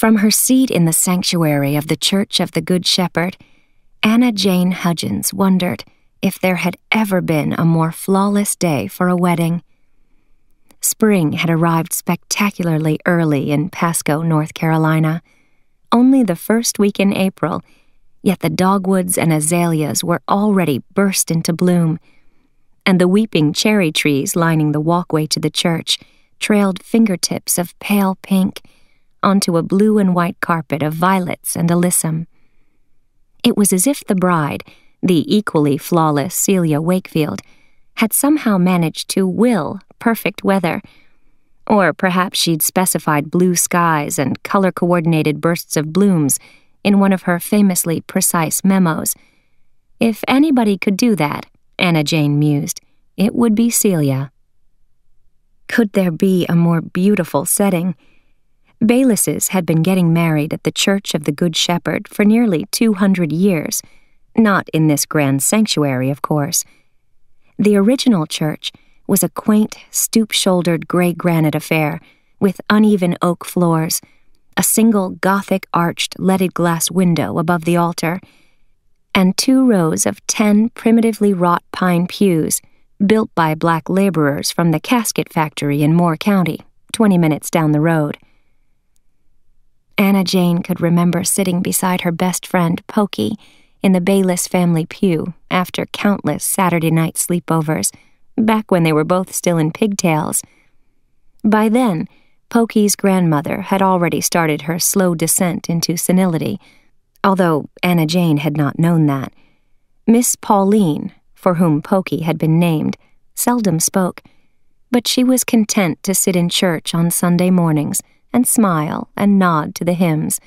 From her seat in the sanctuary of the Church of the Good Shepherd, Anna Jane Hudgens wondered if there had ever been a more flawless day for a wedding. Spring had arrived spectacularly early in Pasco, North Carolina, only the first week in April, yet the dogwoods and azaleas were already burst into bloom, and the weeping cherry trees lining the walkway to the church trailed fingertips of pale pink onto a blue and white carpet of violets and alyssum. It was as if the bride, the equally flawless Celia Wakefield, had somehow managed to will perfect weather. Or perhaps she'd specified blue skies and color coordinated bursts of blooms in one of her famously precise memos. If anybody could do that, Anna Jane mused, it would be Celia. Could there be a more beautiful setting? Bayliss's had been getting married at the Church of the Good Shepherd for nearly 200 years, not in this grand sanctuary, of course. The original church was a quaint, stoop shouldered gray granite affair with uneven oak floors, a single Gothic arched leaded glass window above the altar, and two rows of ten primitively wrought pine pews built by black laborers from the casket factory in Moore County, 20 minutes down the road. Anna Jane could remember sitting beside her best friend, Pokey, in the Bayless family pew after countless Saturday night sleepovers, back when they were both still in pigtails. By then, Pokey's grandmother had already started her slow descent into senility, although Anna Jane had not known that. Miss Pauline, for whom Pokey had been named, seldom spoke, but she was content to sit in church on Sunday mornings and smile and nod to the hymns,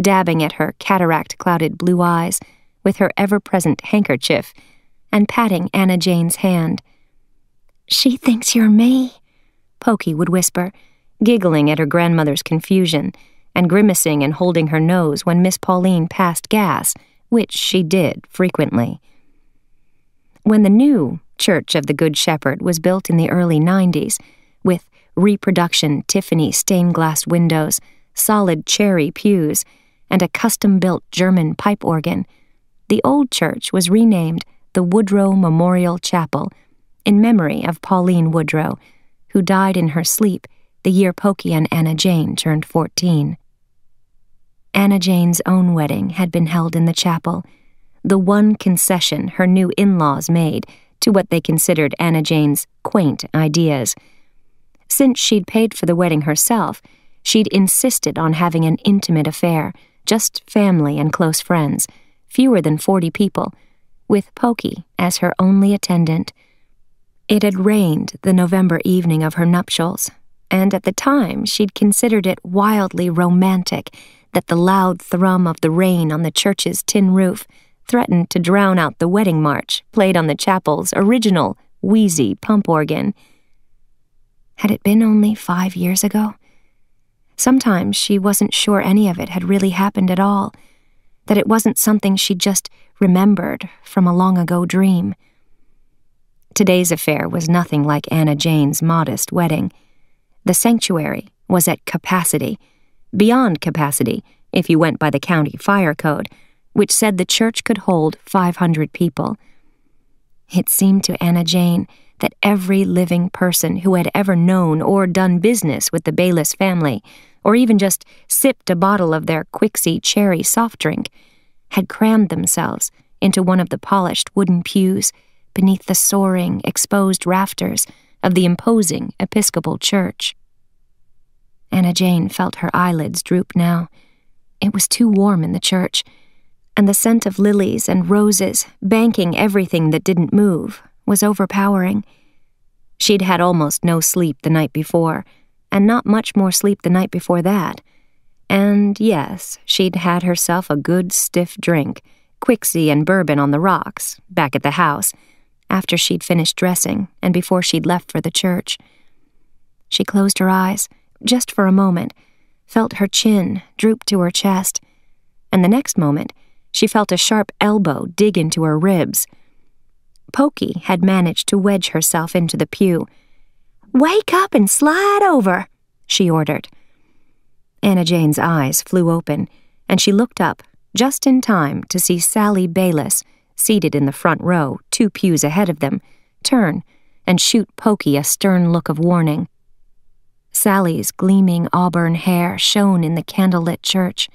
dabbing at her cataract clouded blue eyes with her ever present handkerchief and patting Anna Jane's hand. She thinks you're me, Pokey would whisper, giggling at her grandmother's confusion and grimacing and holding her nose when Miss Pauline passed gas, which she did frequently. When the new Church of the Good Shepherd was built in the early 90s, reproduction Tiffany stained glass windows, solid cherry pews, and a custom built German pipe organ, the old church was renamed the Woodrow Memorial Chapel in memory of Pauline Woodrow, who died in her sleep the year Pokey and Anna Jane turned 14. Anna Jane's own wedding had been held in the chapel, the one concession her new in laws made to what they considered Anna Jane's quaint ideas since she'd paid for the wedding herself, she'd insisted on having an intimate affair, just family and close friends, fewer than 40 people, with Pokey as her only attendant. It had rained the November evening of her nuptials, and at the time she'd considered it wildly romantic that the loud thrum of the rain on the church's tin roof threatened to drown out the wedding march played on the chapel's original wheezy pump organ. Had it been only five years ago? Sometimes she wasn't sure any of it had really happened at all, that it wasn't something she would just remembered from a long ago dream. Today's affair was nothing like Anna Jane's modest wedding. The sanctuary was at capacity, beyond capacity if you went by the county fire code, which said the church could hold 500 people. It seemed to Anna Jane that every living person who had ever known or done business with the Bayless family, or even just sipped a bottle of their Quixie cherry soft drink, had crammed themselves into one of the polished wooden pews beneath the soaring, exposed rafters of the imposing Episcopal church. Anna Jane felt her eyelids droop now. It was too warm in the church, and the scent of lilies and roses banking everything that didn't move was overpowering. She'd had almost no sleep the night before, and not much more sleep the night before that. And yes, she'd had herself a good stiff drink, Quixie and bourbon on the rocks, back at the house, after she'd finished dressing and before she'd left for the church. She closed her eyes, just for a moment, felt her chin droop to her chest, and the next moment, she felt a sharp elbow dig into her ribs. Pokey had managed to wedge herself into the pew. Wake up and slide over, she ordered. Anna Jane's eyes flew open, and she looked up, just in time to see Sally Bayliss seated in the front row, two pews ahead of them, turn and shoot Pokey a stern look of warning. Sally's gleaming auburn hair shone in the candlelit church.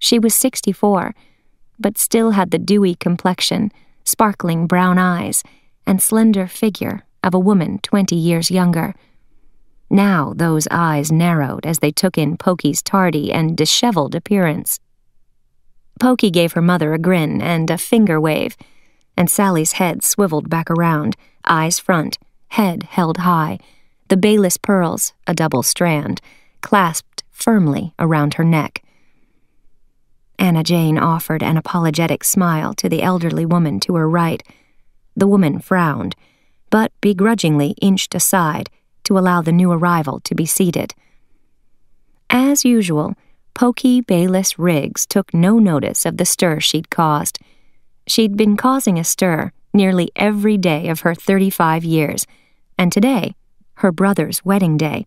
She was 64, but still had the dewy complexion, sparkling brown eyes, and slender figure of a woman twenty years younger. Now those eyes narrowed as they took in Pokey's tardy and disheveled appearance. Pokey gave her mother a grin and a finger wave, and Sally's head swiveled back around, eyes front, head held high, the Bayless pearls, a double strand, clasped firmly around her neck. Anna Jane offered an apologetic smile to the elderly woman to her right. The woman frowned, but begrudgingly inched aside to allow the new arrival to be seated. As usual, Pokey Bayless Riggs took no notice of the stir she'd caused. She'd been causing a stir nearly every day of her 35 years, and today, her brother's wedding day,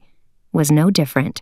was no different.